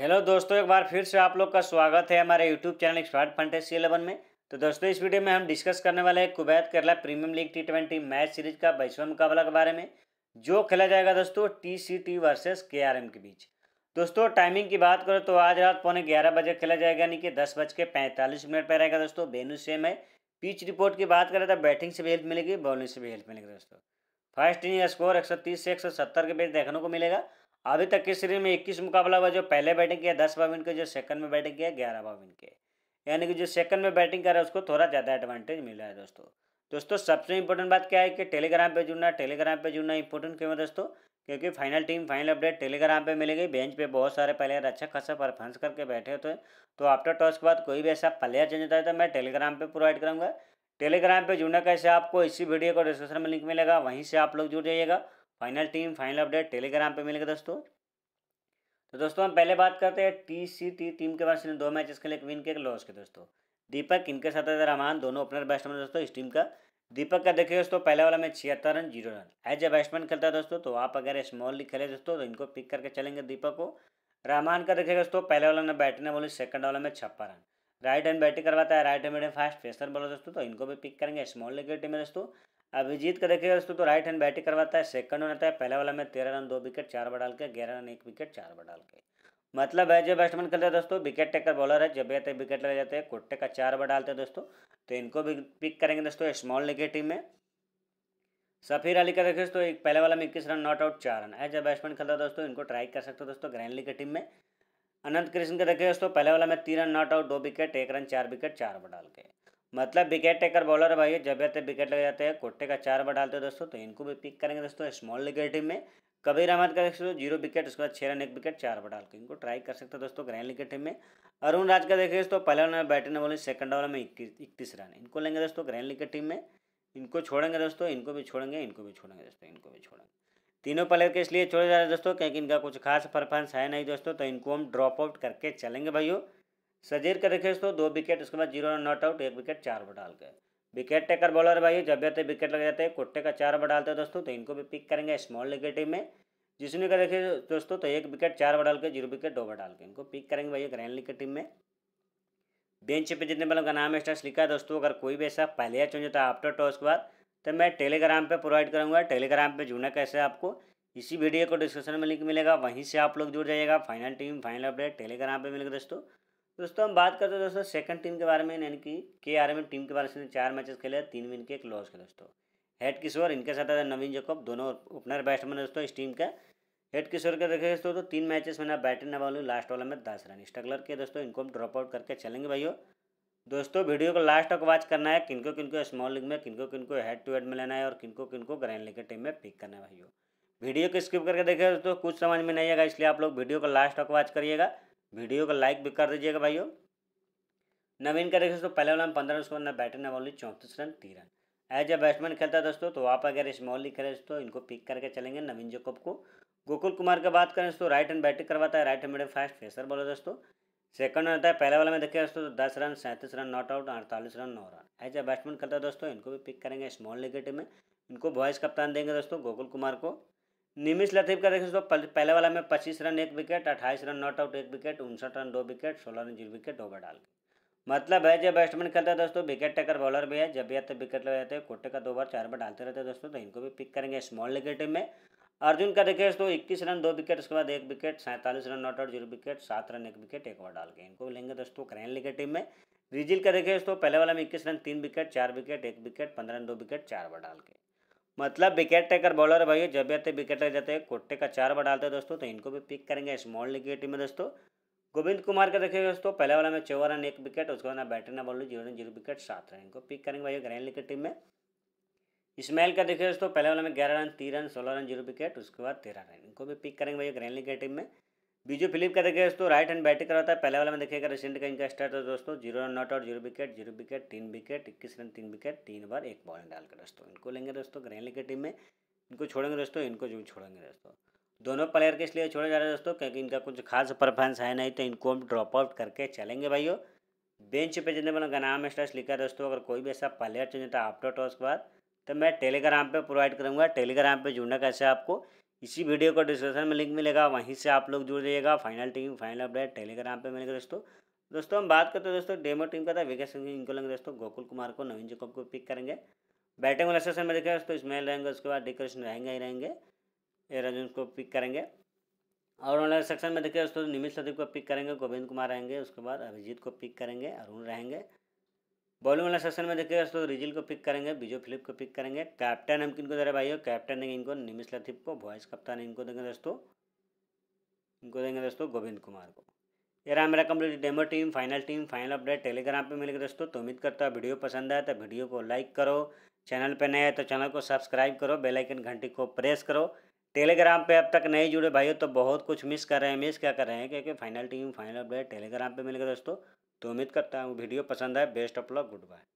hello दोस्तों एक बार फिर से आप लोग का स्वागत है हमारे YouTube channel smart fantasy eleven में तो दोस्तों इस वीडियो में हम डिस्कस करने वाले हैं Kuwait Kerala premium league T twenty match series का बैसवा मुकाबला के बारे में जो खेला जाएगा दोस्तों T C T versus K R M के बीच दोस्तों टाइमिंग की बात करें तो आज रात पौने ग्यारह बजे खेला जाएगा यानी कि दस बज के पैंतालीस मिनट पर रहेगा दोस्तों बेनू सेम है पिच रिपोर्ट की बात करें तो बैटिंग से भी हेल्प मिलेगी बॉलिंग से भी हेल्प मिलेगी दोस्तों फर्स्ट इनिंग स्कोर एक सौ तीस से एक सौ सत्तर के बीच देखने को मिलेगा अभी तक की सीरीज में इक्कीस मुकाबला हुआ जो पहले बैटिंग किया दस बावन के जो सेकंड में बैटिंग किया ग्यारह बावन के यानी कि जो सेकंड में बैटिंग कर रहा है उसको थोड़ा ज़्यादा एडवांटेज मिल रहा है दोस्तों दोस्तों सबसे इंपॉर्टेंट बात क्या है कि टेलीग्राम पे जुड़ना टेलीग्राम पे जुड़ना इंपॉर्टेंट क्यों है दोस्तों क्योंकि final team final update Telegram पे मिलेगी बेंच पे बहुत सारे प्लेयर अच्छा खासा परफॉर्मेंस करके बैठे होते हैं तो आफ्टर टॉस के बाद कोई भी ऐसा प्लेयर चेंज होता है तो मैं टेलीग्राम पे प्रोवाइड करूँगा टेलीग्राम पर जुड़ना कैसे आपको इसी वीडियो को डिस्क्रिप्शन में लिंक मिलेगा वहीं से आप लोग जुड़ जाइएगा final team final update Telegram पे मिलेगा दोस्तों तो दोस्तों हम पहले बात करते हैं टी सी टी टीम के पास दो मैच खेले लिए विन के एक लॉस के दोस्तों दीपक इनके साथ रहमान दोनों ओपनर बैट्समैन दोस्तों इस टीम का दीपक का देखिए दोस्तों पहले वाला मैच छिहत्तर run zero run as a batsman खेलता है दोस्तों तो आप अगर स्मॉल लीग खेले दोस्तों तो इनको पिक करके चलेंगे दीपक को रहमान का देखिए दोस्तों पहले वाला में बैटिंग बोली सेकंड वाला में छप्पा रन राइट हैंड बैटिंग करवाता है right hand medium fast pacer bowler दोस्तों तो इनको भी पिक करेंगे स्मॉल लीग की टीम में दोस्तों अभिजीत का देखिए दोस्तों तो राइट हैंड बैटिंग करवाता है सेकंड आता है पहला वाला में तेरह रन दो विकेट चार डाल के ग्यारह रन एक विकेट चार डाल के मतलब है जो बैट्समैन खेलते हैं दोस्तों विकेट टेकर बॉलर है जब आते विकेट ले जाते हैं कोट्टे का चार बार डालते हैं दोस्तों तो इनको भी पिक करेंगे दोस्तों स्मॉल लीग टीम में सफीर अली का देखिए दोस्तों एक पहले वाला में इक्कीस रन नॉट आउट चार रन है जब बैट्समैन खेलता है दोस्तों इनको ट्राई कर सकते हो दोस्तों ग्रैंड लीग की टीम में अनंत कृष्ण का देखिए दोस्तों पहले वाला में तीन रन नॉट आउट दो विकेट एक रन चार विकेट चार बार डाल के मतलब विकेट टेकर बॉलर है भाई जब तक विकेट लग जाते हैं कोट्टे का चार बार डालते हैं दोस्तों तो इनको भी पिक करेंगे दोस्तों स्मॉल लीग टीम में कबीर अहमद का देख जीरो विकेट उसके बाद छः रन एक विकेट चार बार डाल के इनको ट्राई कर सकते हैं दोस्तों ग्रैंड लीग टीम में अरुण राज का देखिए दोस्तों पहले ओवर में बैटिंग बोली सेकंड ओवर में इकतीस रन इनको लेंगे दोस्तों ग्रैंड लीग टीम में इनको छोड़ेंगे दोस्तों इनको भी छोड़ेंगे इनको भी छोड़ेंगे दोस्तों इनको भी छोड़ेंगे तीनों प्लेयर के इसलिए छोड़े जा रहे दोस्तों क्योंकि इनका कुछ खास परफॉर्मेंस है नहीं दोस्तों तो इनको हम ड्रॉप आउट करके चलेंगे भाइयों सजीर का देखे दोस्तों दो विकेट उसके बाद जीरो नॉट आउट एक विकेट चार ओवर डाल के विकेट टेकर बॉलर भाई जब भी विकेट लग जाते हैं कुट्टे का चार ओवर डालते हैं दोस्तों तो इनको भी पिक करेंगे स्मॉल विकेट टीम में जिसने का देखे दोस्तों तो एक विकेट चार ओवर डाल के जीरो विकेट दो ओवर डाल के इनको पिक करेंगे भाई ग्रैंड लीग की टीम में बेंच पे जितने वालों मतलब का नाम है स्टार्स लिखा है दोस्तों अगर कोई भी ऐसा पहले चुन जाता है आफ्टर टॉस के बाद तो मैं टेलीग्राम पे प्रोवाइड करूँगा टेलीग्राम पे जुड़ना कैसे आपको इसी वीडियो को डिस्क्रिप्शन में लिंक मिलेगा वहीं से आप लोग जुड़ जाइएगा final team final update Telegram पर मिलेगा दोस्तों दोस्तों हम बात करते हैं दोस्तों सेकंड टीम के बारे में यानी कि के आर एम टीम के बारे में चार मैचेस खेले तीन विन के एक लॉस के दोस्तों हेड किशोर इनके साथ आता नवीन जकोब दोनों ओपनर बैट्समैन दोस्तों इस टीम का हेड किशोर के देखे दोस्तों तो तीन मैचेस मैंने बैटिंग ना वालू लास्ट वाला में दस रन स्ट्रगलर के दोस्तों इनको हम ड्रॉप आउट करके चलेंगे भाइयों दोस्तों वीडियो को लास्ट तक वॉच करना है किनको किनको स्मॉल लीग में किनको किनको हेड टू हेड में लेना है और किनको किनको ग्रैंड लीग के टीम में पिक करना है भाइयों वीडियो को स्किप करके देखे दोस्तों कुछ समझ में नहीं आएगा इसलिए आप लोग वीडियो को लास्ट तक वॉच करिएगा वीडियो को लाइक भी कर दीजिएगा भाइयों नवीन का देखिए दोस्तों पहले वाला में पंद्रह उसके बाद बैटिंग ने मोहली चौंतीस रन तीन रन एज ए बैट्समैन खेलता है दोस्तों तो आप अगर इस मोहली खेले दोस्तों इनको पिक करके चलेंगे नवीन जोकब को गोकुल कुमार की बात करें दोस्तों राइट हैंड बैटिंग करवाता है right hand medium fast pacer बोलो दोस्तों सेकंड रहता है पहले वाला में देखिए दोस्तों दस रन सैंतीस रन नॉट आउट अड़तालीस रन नौ रन एज ए बैट्समैन खेलता है दोस्तों इनको भी पिक करेंगे स्मॉल विकेट में इनको वॉइस कप्तान देंगे दोस्तों गोकुल कुमार को निमिष लतीफ का देखें तो पहले वाला में पच्चीस रन एक विकेट अट्ठाईस रन नॉट आउट एक विकेट उनसठ रन दो विकेट सोलह रन जीरो विकेट ओवर डाल के मतलब है जब बैट्समैन खेलता है दोस्तों विकेट टेकर बॉलर भी है जब भी आते विकेट ले जाते हैं कोटे का दो बार चार बार डालते रहते हैं दोस्तों तो इनको भी पिक करेंगे स्मॉल टीम में अर्जुन का देखें दोस्तों इक्कीस रन दो विकेट उसके बाद एक विकेट सैंतालीस run not out zero wicket सात रन एक विकेट एक ओवर डाल के इनको लेंगे दोस्तों करैन लीग टीम में रिजिल का देखें दोस्तों पहले वाला में इक्कीस रन तीन विकेट चार विकेट एक विकेट पंद्रह रन दो विकेट चार ओवर डाल के मतलब विकेट टेकर बॉलर भाई जब भी आते विकेट रह जाते हैं कोट्टे का चार बार डालते हैं दोस्तों तो इनको भी पिक करेंगे स्मॉल लीग की टीम में दोस्तों गोविंद कुमार का देखिए दोस्तों पहले वाला में चौवा रन एक विकेट उसके बाद ना ना बॉलर जीरो जीरो विकेट सात रन इनको पिक करेंगे भाई ग्रैंड लीग की टीम में इसमाइल का देखिए दोस्तों पहले वाला में ग्यारह रन तीन रन सोलह रन जीरो विकेट उसके बाद तेरह रन इनको भी पिक करेंगे भाई ग्रैंड लीग की टीम में बीजू फिलिप का देखिए दोस्तों राइट हैंड बैटिंग कराता है पहले वाला में देखिएगा रिसेंट का इनका स्टार्ट है दोस्तों zero run not out zero wicket zero wicket तीन विकेट इक्कीस रन तीन विकेट तीन बार एक बॉल डालकर दोस्तों इनको लेंगे दोस्तों ग्रैंड की टीम में इनको छोड़ेंगे दोस्तों इनको जो छोड़ेंगे दोस्तों दोनों प्लेयर के इसलिए छोड़े जा रहे हैं दोस्तों क्योंकि इनका कुछ खास परफॉर्मेंस है नहीं तो इनको हम ड्रॉप आउट करके चलेंगे भाइयों बेंच पे जितने मैंने नाम स्टार्स लिखा है दोस्तों अगर कोई भी ऐसा प्लेयर चाहिए है आफ्टर टॉस के बाद तो मैं टेलीग्राम पे प्रोवाइड करूँगा टेलीग्राम पे जुड़ना कैसे आपको इसी वीडियो का डिस्क्रिप्शन में लिंक मिलेगा वहीं से आप लोग जुड़ जाइएगा final team final update Telegram पे मिलेगा दोस्तों दोस्तों हम बात करते हैं दोस्तों डेमो टीम का था विकेट सिंह इनको लेंगे दोस्तों गोकुल कुमार को नवीन जकोब को पिक करेंगे बैटिंग वाले सेशन में देखेंगे दोस्तों इसमें रहेंगे उसके बाद डिकोरेशन रहेंगे ही रहेंगे रजन को पिक करेंगे और वाले सेक्शन में देखिए दोस्तों निमित सदीप को पिक करेंगे गोविंद कुमार रहेंगे उसके बाद अभिजीत को पिक करेंगे अरुण रहेंगे बॉलिंग वाला सेशन में देखिए दोस्तों रिजिल को पिक करेंगे बिजो फिलिप को पिक करेंगे कैप्टन हम किनको दे रहे भाई कैप्टन देंगे इनको निमिश लतीफ को वॉइस कप्तान इनको देंगे दोस्तों इनको देंगे दोस्तों गोविंद कुमार को ये रहा मेरा complete demo team final team final update Telegram पर मिलेगा दोस्तों तो उम्मीद करता हूँ वीडियो पसंद आए तो वीडियो को लाइक करो चैनल पर नए तो चैनल को सब्सक्राइब करो बेलाइकन घंटी को प्रेस करो टेलीग्राम पे अब तक नहीं जुड़े भाइयों तो बहुत कुछ मिस कर रहे हैं मिस क्या कर रहे हैं क्योंकि final team final update Telegram पर मिलेगा दोस्तों तो उम्मीद करता हूँ वीडियो पसंद आए best of luck good bye